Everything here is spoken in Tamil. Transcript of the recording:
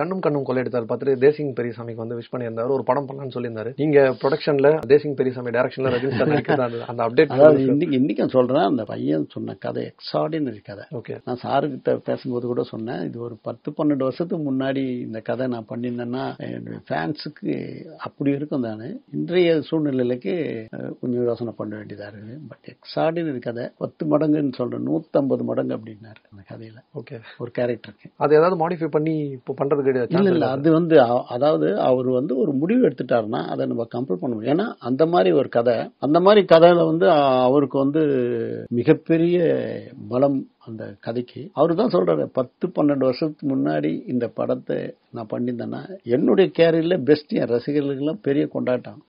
கண்ணும் கண்ணும் கொள்ளையடித்தார் பார்த்துட்டு தேசிங் பெரியசாமிக்கு வந்து விஷ் பண்ணியிருந்தார் ஒரு படம் பண்ணலாம்னு சொல்லியிருந்தாரு நீங்க ப்ரொடக்ஷன்ல தேசிங் பெரியசாமி டைரக்ஷன்ல ரஜினி சார் அந்த அப்டேட் இன்னைக்கு இன்னைக்கும் சொல்றேன் அந்த பையன் சொன்ன கதை எக்ஸ்ட்ராடினரி கதை ஓகே நான் சாருக்கிட்ட பேசும்போது கூட சொன்னேன் இது ஒரு பத்து பன்னெண்டு வருஷத்துக்கு முன்னாடி இந்த கதை நான் பண்ணியிருந்தேன்னா என்னுடைய ஃபேன்ஸுக்கு அப்படி இருக்கும் தானே இன்றைய சூழ்நிலைக்கு கொஞ்சம் யோசனை பண்ண வேண்டியதாக இருக்குது பட் எக்ஸ்ட்ராடினரி கதை பத்து மடங்குன்னு சொல்றேன் நூற்றம்பது மடங்கு அப்படின்னாரு அந்த கதையில ஓகே ஒரு கேரக்டருக்கு அது ஏதாவது மாடிஃபை பண்ணி இப்போ பண்றதுக்கு ஒதுக்கீடு இல்ல இல்ல அது வந்து அதாவது அவர் வந்து ஒரு முடிவு எடுத்துட்டாருன்னா அதை நம்ம கம்பல் பண்ண முடியும் ஏன்னா அந்த மாதிரி ஒரு கதை அந்த மாதிரி கதையில வந்து அவருக்கு வந்து மிகப்பெரிய பலம் அந்த கதைக்கு அவரு தான் சொல்றாரு பத்து பன்னெண்டு வருஷத்துக்கு முன்னாடி இந்த படத்தை நான் பண்ணியிருந்தேன்னா என்னுடைய கேரியர்ல பெஸ்ட் என் ரசிகர்களுக்கெல்லாம் பெரிய கொண்டாட்டம்